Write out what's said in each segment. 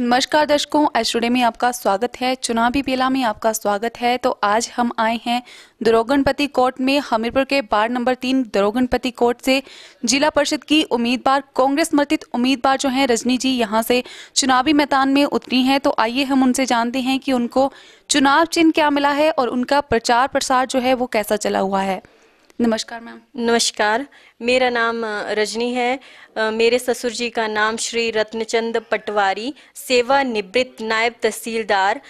नमस्कार दर्शकों टूडे में आपका स्वागत है चुनावी बेला में आपका स्वागत है तो आज हम आए हैं दरोगनपति कोर्ट में हमीरपुर के वार्ड नंबर तीन दरोगनपति कोर्ट से जिला परिषद की उम्मीदवार कांग्रेस समर्थित उम्मीदवार जो हैं रजनी जी यहां से चुनावी मैदान में उतरी हैं तो आइए हम उनसे जानते हैं कि उनको चुनाव चिन्ह क्या मिला है और उनका प्रचार प्रसार जो है वो कैसा चला हुआ है नमस्कार मैम नमस्कार मेरा नाम रजनी है मेरे ससुर जी का नाम श्री रत्नचंद पटवारी सेवा निवृत्त नायब तहसीलदार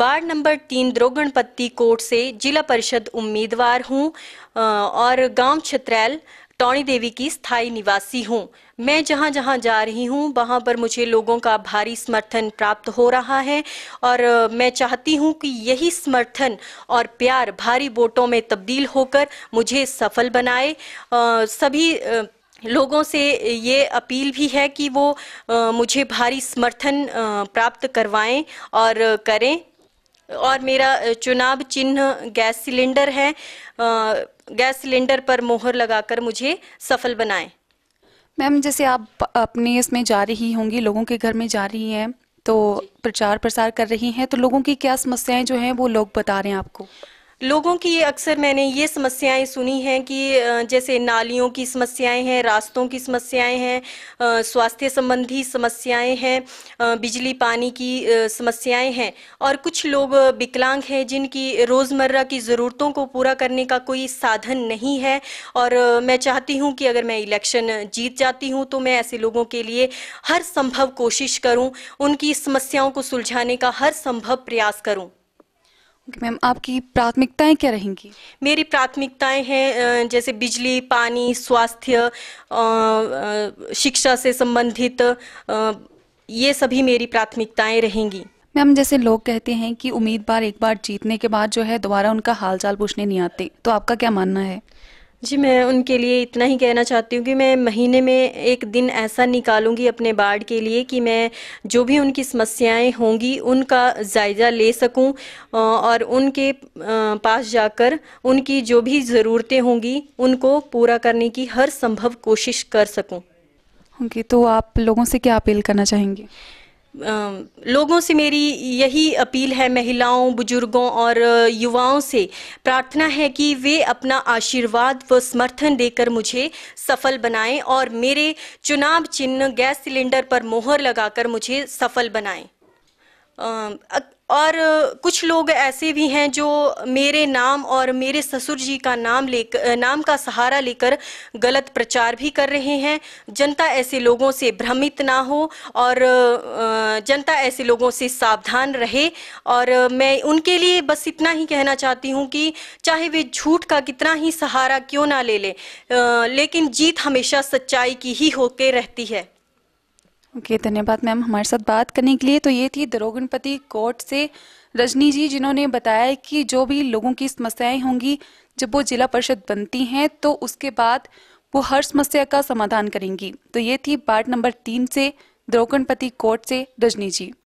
वार्ड नंबर तीन द्रोगणपत्ती कोट से जिला परिषद उम्मीदवार हूँ और गांव छत्रैल टौणी देवी की स्थायी निवासी हूँ मैं जहाँ जहाँ जा रही हूँ वहाँ पर मुझे लोगों का भारी समर्थन प्राप्त हो रहा है और मैं चाहती हूँ कि यही समर्थन और प्यार भारी वोटों में तब्दील होकर मुझे सफल बनाए सभी लोगों से ये अपील भी है कि वो मुझे भारी समर्थन प्राप्त करवाएं और करें और मेरा चुनाव चिन्ह गैस सिलेंडर है गैस सिलेंडर पर मोहर लगाकर मुझे सफल बनाएं मैम जैसे आप अपने इसमें जा रही होंगी लोगों के घर में जा रही हैं तो प्रचार प्रसार कर रही हैं तो लोगों की क्या समस्याएं जो हैं वो लोग बता रहे हैं आपको लोगों की अक्सर मैंने ये समस्याएं सुनी हैं कि जैसे नालियों की समस्याएं हैं रास्तों की समस्याएं हैं स्वास्थ्य संबंधी समस्याएं हैं बिजली पानी की समस्याएं हैं और कुछ लोग विकलांग हैं जिनकी रोज़मर्रा की ज़रूरतों को पूरा करने का कोई साधन नहीं है और मैं चाहती हूं कि अगर मैं इलेक्शन जीत जाती हूं तो मैं ऐसे लोगों के लिए हर संभव कोशिश करूँ उनकी समस्याओं को सुलझाने का हर संभव प्रयास करूँ मैम आपकी प्राथमिकताएं क्या रहेंगी मेरी प्राथमिकताएं हैं जैसे बिजली पानी स्वास्थ्य शिक्षा से संबंधित ये सभी मेरी प्राथमिकताएं रहेंगी मैम जैसे लोग कहते हैं कि उम्मीदवार एक बार जीतने के बाद जो है दोबारा उनका हालचाल पूछने नहीं आते तो आपका क्या मानना है जी मैं उनके लिए इतना ही कहना चाहती हूँ कि मैं महीने में एक दिन ऐसा निकालूंगी अपने बाढ़ के लिए कि मैं जो भी उनकी समस्याएं होंगी उनका जायज़ा ले सकूं और उनके पास जाकर उनकी जो भी ज़रूरतें होंगी उनको पूरा करने की हर संभव कोशिश कर सकूं। ओके तो आप लोगों से क्या अपील करना चाहेंगे लोगों से मेरी यही अपील है महिलाओं बुजुर्गों और युवाओं से प्रार्थना है कि वे अपना आशीर्वाद व समर्थन देकर मुझे सफल बनाएं और मेरे चुनाव चिन्ह गैस सिलेंडर पर मोहर लगाकर मुझे सफल बनाएं और कुछ लोग ऐसे भी हैं जो मेरे नाम और मेरे ससुर जी का नाम लेकर नाम का सहारा लेकर गलत प्रचार भी कर रहे हैं जनता ऐसे लोगों से भ्रमित ना हो और जनता ऐसे लोगों से सावधान रहे और मैं उनके लिए बस इतना ही कहना चाहती हूँ कि चाहे वे झूठ का कितना ही सहारा क्यों ना ले ले लेकिन जीत हमेशा सच्चाई की ही होके रहती है ओके okay, धन्यवाद मैम हमारे साथ बात करने के लिए तो ये थी दरोगणपति कोर्ट से रजनी जी जिन्होंने बताया कि जो भी लोगों की समस्याएं होंगी जब वो जिला परिषद बनती हैं तो उसके बाद वो हर समस्या का समाधान करेंगी तो ये थी पार्ट नंबर तीन से दरोगणपति कोर्ट से रजनी जी